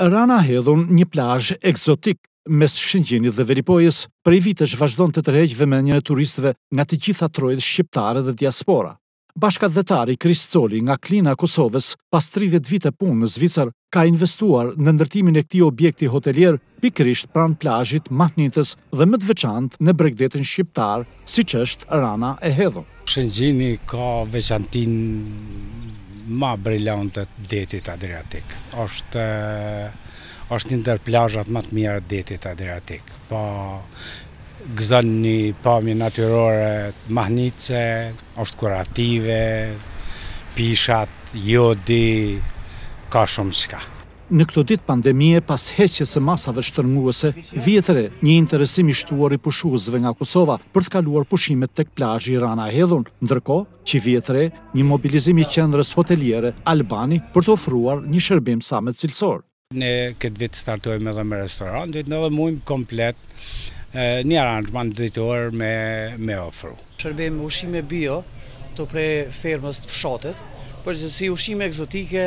rana hedhun një plajsh egzotik mes shëngjinit dhe veripojës, prej vitesh vazhdon të tërheq me e turistëve nga të gjitha trojët shqiptare dhe diaspora. Bashkat dhetari Kris Coli nga Klina Kosovës, pas 30 vite punë në Zvicar, ka investuar në ndërtimin e këti objekti hotelier pikrisht pran plazhit, mahnitës dhe më të veçant në bregdetin shqiptar, si që është rana e hedhun. Shëngjini ka veçantin ma brillante të detit Adriatik. Oshtë eh, është një ndër plajat më të të detit Adriatik. Po, gëzën një pamje natyrore, mahnice, është kurative, pishat, jodi, ka shumë shka. Në këto ditë pandemie, pas heqjes së masave shtërnguese, vjetëre një interesim i shtuar i pushuesve nga Kosova për të kaluar pushimet tek plazhi Rana Hedhun, ndërkohë që vjetëre një mobilizim i qendrës hoteliere Albani për të ofruar një shërbim sa më cilësor. Ne këtë vit startojmë edhe me restorantit, në dhe mujmë komplet një aranjman dhejtor me, me ofru. Shërbim ushime bio të prej fermës të fshatet, për që si ushime egzotike,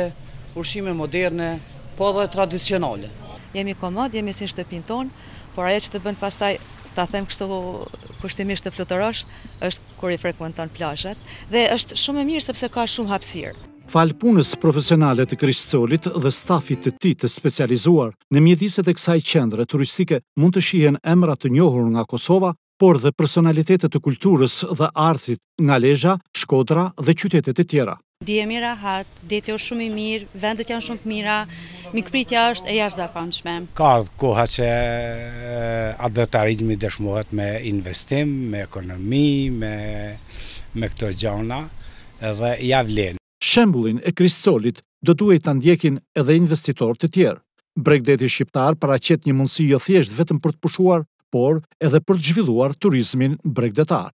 ushime moderne, po dhe tradicionale. Jemi komod, jemi si në shtëpin tonë, por aje që të bënë pastaj, ta them kështu kushtimisht të flutërosh, është kur i frekuenton plajët, dhe është shumë e mirë sepse ka shumë hapsirë. Fal punës profesionale të Kristolit dhe stafit të ti të specializuar, në mjediset e kësaj qendre turistike mund të shihen emra të njohur nga Kosova, por dhe personalitetet të kulturës dhe artit nga Leja, Shkodra dhe qytetet e tjera mira rahat, deti është shumë i mirë, vendet janë shumë të mira, mikëpritja është e jashtë zakonë Ka ardhë koha që adetarizmi dëshmohet me investim, me ekonomi, me, me këto gjona, edhe javlen. Shembulin e kristësolit do duhet të ndjekin edhe investitor të tjerë. Bregdeti shqiptar qëtë një mundësi jo thjesht vetëm për të pushuar, por edhe për të zhvilluar turizmin bregdetar.